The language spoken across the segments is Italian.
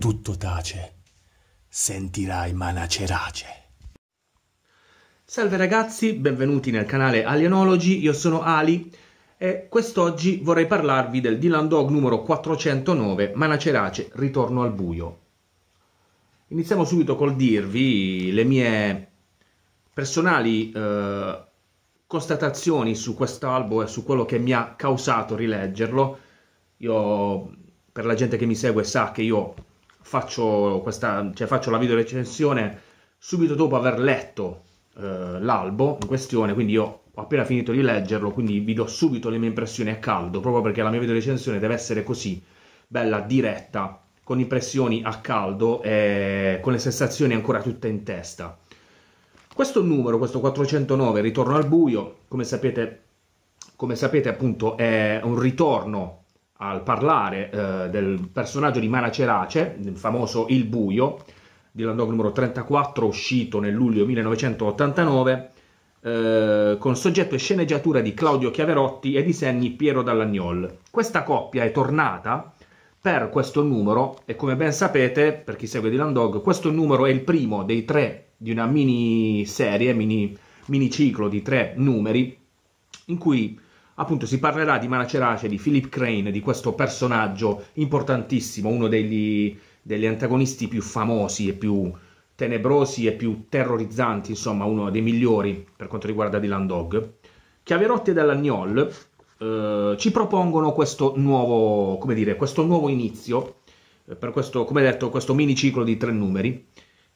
tutto tace, sentirai manacerace. Salve ragazzi, benvenuti nel canale Alienology, io sono Ali e quest'oggi vorrei parlarvi del Dylan Dog numero 409 Manacerace Ritorno al Buio. Iniziamo subito col dirvi le mie personali eh, constatazioni su quest'albo e su quello che mi ha causato rileggerlo. Io, per la gente che mi segue, sa che io faccio, questa, cioè faccio la video recensione subito dopo aver letto eh, l'albo in questione, quindi io ho appena finito di leggerlo, quindi vi do subito le mie impressioni a caldo, proprio perché la mia video recensione deve essere così, bella, diretta, con impressioni a caldo e con le sensazioni ancora tutte in testa. Questo numero, questo 409, Ritorno al buio, come sapete, come sapete appunto è un ritorno al parlare eh, del personaggio di Mana Cerace, il famoso Il Buio, di Landog numero 34, uscito nel luglio 1989, eh, con soggetto e sceneggiatura di Claudio Chiaverotti e disegni Piero Dallagnol. Questa coppia è tornata per questo numero e come ben sapete, per chi segue Dylan Dog, questo numero è il primo dei tre di una mini serie, mini, mini ciclo di tre numeri in cui appunto si parlerà di Manacerace, di Philip Crane, di questo personaggio importantissimo, uno degli, degli antagonisti più famosi e più tenebrosi e più terrorizzanti, insomma uno dei migliori per quanto riguarda Dylan Dog. Chiaverotti e Dall'Agnol eh, ci propongono questo nuovo, come dire, questo nuovo inizio, eh, per questo, come detto, questo miniciclo di tre numeri,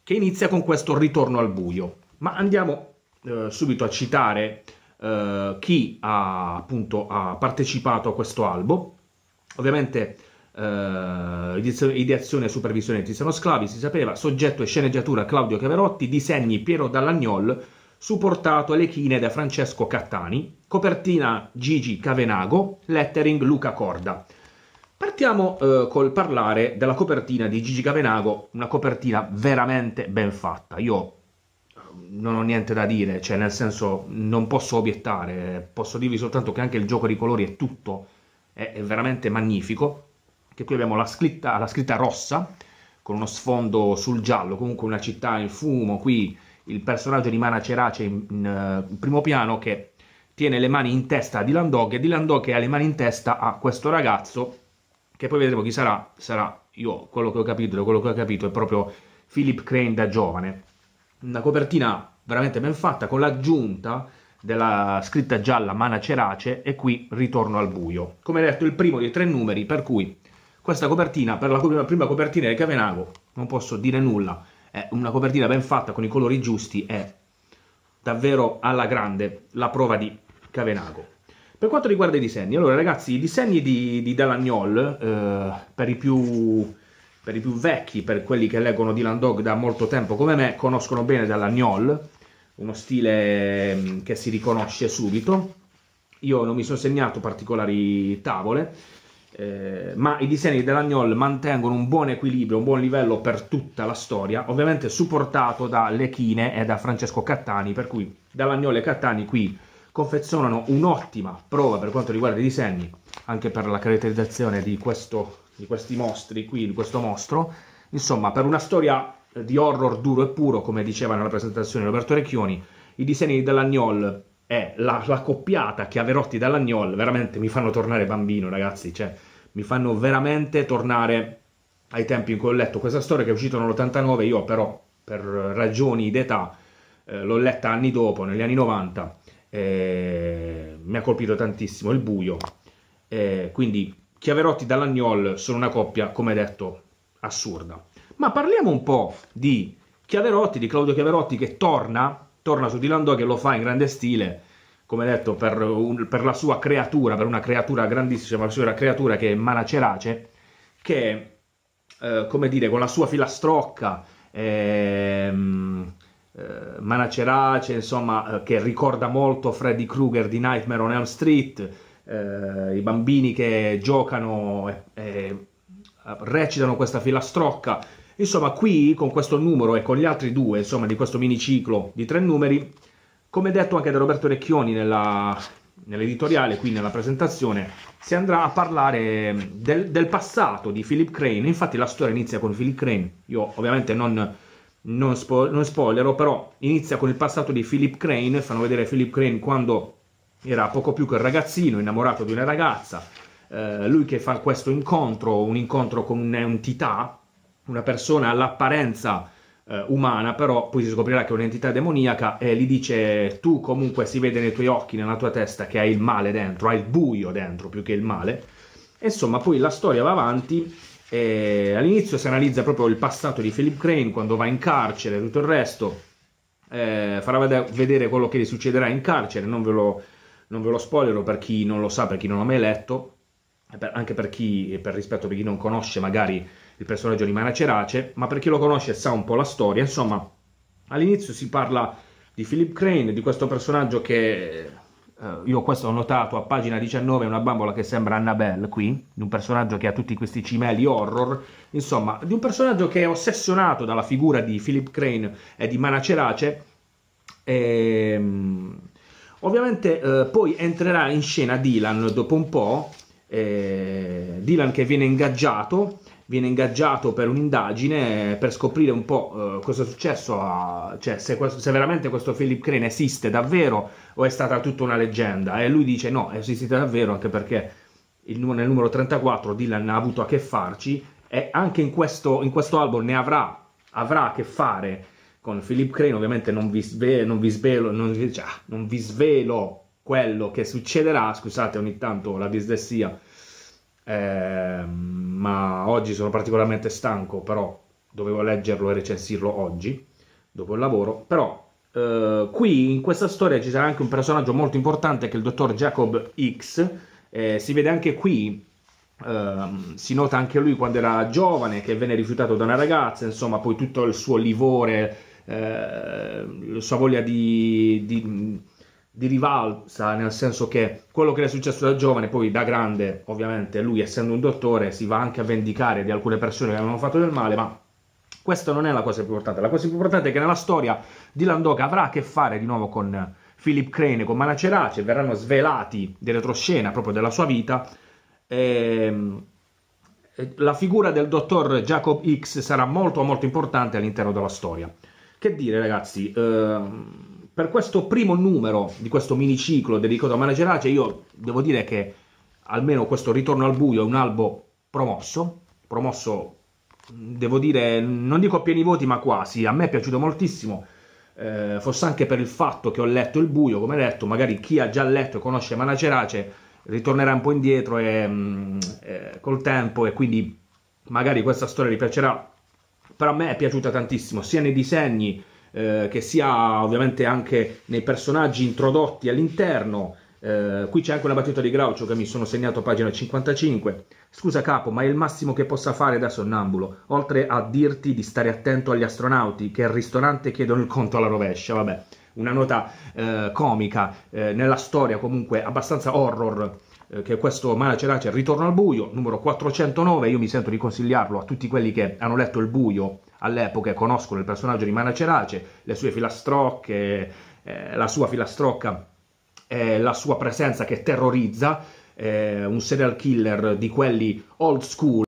che inizia con questo ritorno al buio. Ma andiamo eh, subito a citare eh, chi ha, appunto, ha partecipato a questo albo. Ovviamente Uh, ideazione e supervisione Tiziano Sclavi, si sapeva, soggetto e sceneggiatura Claudio Caverotti, disegni Piero Dallagnol, supportato alle chine da Francesco Cattani, copertina Gigi Cavenago, lettering Luca Corda. Partiamo uh, col parlare della copertina di Gigi Cavenago, una copertina veramente ben fatta. Io non ho niente da dire, cioè nel senso non posso obiettare, posso dirvi soltanto che anche il gioco di colori è tutto, è, è veramente magnifico, che qui abbiamo la scritta, la scritta rossa con uno sfondo sul giallo, comunque una città in fumo, qui il personaggio di Mana Cerace in, in, in eh, primo piano che tiene le mani in testa a Dylan Dog e Dylan Dog che ha le mani in testa a questo ragazzo che poi vedremo chi sarà, sarà io, quello che ho capito, quello che ho capito è proprio Philip Crane da giovane una copertina veramente ben fatta con l'aggiunta della scritta gialla Mana Cerace e qui Ritorno al buio. Come detto, il primo dei tre numeri, per cui questa copertina, per la prima copertina del Cavenago, non posso dire nulla, è una copertina ben fatta con i colori giusti, è davvero alla grande la prova di Cavenago. Per quanto riguarda i disegni, allora ragazzi, i disegni di, di Dalagnol, eh, per i più per i più vecchi, per quelli che leggono Dylan Dog da molto tempo come me, conoscono bene dalla Gnoll, uno stile mm, che si riconosce subito. Io non mi sono segnato particolari tavole, eh, ma i disegni della Gnoll mantengono un buon equilibrio, un buon livello per tutta la storia, ovviamente supportato da Lechine e da Francesco Cattani, per cui dalla Gnol e Cattani qui confezionano un'ottima prova per quanto riguarda i disegni, anche per la caratterizzazione di questo di questi mostri qui, di questo mostro. Insomma, per una storia eh, di horror duro e puro, come diceva nella presentazione Roberto Recchioni, i disegni dell'Agnol e la, la coppiata Chiaverotti Dall'Agnol veramente mi fanno tornare bambino, ragazzi, cioè mi fanno veramente tornare ai tempi in cui ho letto questa storia che è uscita nell'89, io però per ragioni d'età eh, l'ho letta anni dopo, negli anni 90, eh, mi ha colpito tantissimo il buio, eh, quindi Chiaverotti dall'Agnol sono una coppia, come detto, assurda. Ma parliamo un po' di Chiaverotti, di Claudio Chiaverotti che torna, torna su Dilandò che lo fa in grande stile, come detto, per, un, per, la sua creatura, per una creatura grandissima, la sua creatura che è Manacerace, che, eh, come dire, con la sua filastrocca, ehm, eh, Manacerace, insomma, eh, che ricorda molto Freddy Krueger di Nightmare on Elm Street, eh, i bambini che giocano e, e recitano questa filastrocca. Insomma, qui con questo numero e con gli altri due, insomma, di questo miniciclo di tre numeri, come detto anche da Roberto Recchioni nella, nell'editoriale, qui nella presentazione, si andrà a parlare del, del, passato di Philip Crane. Infatti la storia inizia con Philip Crane. Io ovviamente non, non, spo- non spoilerò, però inizia con il passato di Philip Crane. Fanno vedere Philip Crane quando era poco più che un ragazzino innamorato di una ragazza, eh, lui che fa questo incontro, un incontro con un'entità, una persona all'apparenza eh, umana, però poi si scoprirà che è un'entità demoniaca e gli dice tu comunque si vede nei tuoi occhi, nella tua testa che hai il male dentro, hai il buio dentro più che il male. E insomma, poi la storia va avanti e all'inizio si analizza proprio il passato di Philip Crane quando va in carcere e tutto il resto. Eh, farà vedere quello che gli succederà in carcere, non ve lo non ve lo spoilerò per chi non lo sa, per chi non l'ha mai letto, per, anche per chi, per rispetto per chi non conosce magari il personaggio di Manacerace, ma per chi lo conosce sa un po' la storia, insomma, all'inizio si parla di Philip Crane, di questo personaggio che eh, io questo ho notato a pagina 19, una bambola che sembra Annabelle qui, di un personaggio che ha tutti questi cimeli horror, insomma, di un personaggio che è ossessionato dalla figura di Philip Crane e di Manacerace, e, ehm, Ovviamente eh, poi entrerà in scena Dylan dopo un po', eh, Dylan che viene ingaggiato, viene ingaggiato per un'indagine eh, per scoprire un po' eh, cosa è successo, a, cioè se, se, veramente questo Philip Crane esiste davvero o è stata tutta una leggenda. E lui dice no, esiste davvero anche perché il, nel numero 34 Dylan ha avuto a che farci e anche in questo, in questo album ne avrà, avrà a che fare con Philip Crane, ovviamente non vi, sve- non vi svelo, non vi, cioè, ah, non vi svelo quello che succederà, scusate ogni tanto la dislessia, eh, ma oggi sono particolarmente stanco, però dovevo leggerlo e recensirlo oggi, dopo il lavoro, però eh, qui in questa storia ci sarà anche un personaggio molto importante che è il dottor Jacob X, eh, si vede anche qui Uh, si nota anche lui quando era giovane che venne rifiutato da una ragazza, insomma, poi tutto il suo livore eh, la sua voglia di, di, di, rivalsa, nel senso che quello che le è successo da giovane, poi da grande, ovviamente lui essendo un dottore si va anche a vendicare di alcune persone che avevano fatto del male, ma questa non è la cosa più importante. La cosa più importante è che nella storia Dylan Doca avrà a che fare di nuovo con Philip Crane, con Manacerace, verranno svelati di retroscena proprio della sua vita. Ehm, e, la figura del dottor Jacob X sarà molto molto importante all'interno della storia. Che dire ragazzi, eh, per questo primo numero di questo miniciclo dedicato a Managerage io devo dire che almeno questo ritorno al buio è un albo promosso, promosso devo dire, non dico a pieni voti ma quasi, a me è piaciuto moltissimo, eh, fosse anche per il fatto che ho letto il buio, come detto, magari chi ha già letto e conosce Manacerace ritornerà un po' indietro e, mh, mm, eh, col tempo e quindi magari questa storia gli piacerà però a me è piaciuta tantissimo, sia nei disegni eh, che sia ovviamente anche nei personaggi introdotti all'interno. Eh, qui c'è anche una battuta di Groucho che mi sono segnato a pagina 55. Scusa capo, ma è il massimo che possa fare da sonnambulo, oltre a dirti di stare attento agli astronauti che al ristorante chiedono il conto alla rovescia, vabbè. Una nota eh, comica eh, nella storia comunque abbastanza horror eh, che questo Mana Cerace Ritorno al Buio, numero 409, io mi sento di consigliarlo a tutti quelli che hanno letto Il Buio all'epoca e conoscono il personaggio di Mana Cerace, le sue filastrocche, eh, la sua filastrocca, eh, la sua presenza che terrorizza, eh, un serial killer di quelli old school,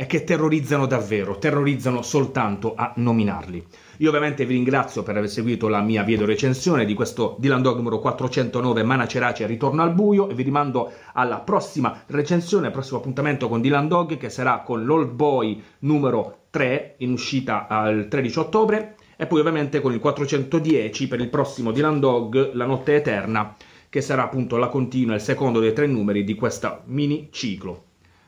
è che terrorizzano davvero, terrorizzano soltanto a nominarli. Io ovviamente vi ringrazio per aver seguito la mia video recensione di questo Dylan Dog numero 409 Mana Cerace Ritorno al Buio e vi rimando alla prossima recensione, al prossimo appuntamento con Dylan Dog che sarà con l'Old Boy numero 3 in uscita al 13 ottobre e poi ovviamente con il 410 per il prossimo Dylan Dog La Notte Eterna che sarà appunto la continua, il secondo dei tre numeri di questo mini ciclo.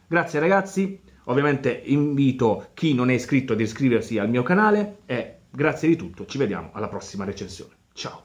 Grazie ragazzi! Ovviamente invito chi non è iscritto ad iscriversi al mio canale e grazie di tutto, ci vediamo alla prossima recensione. Ciao!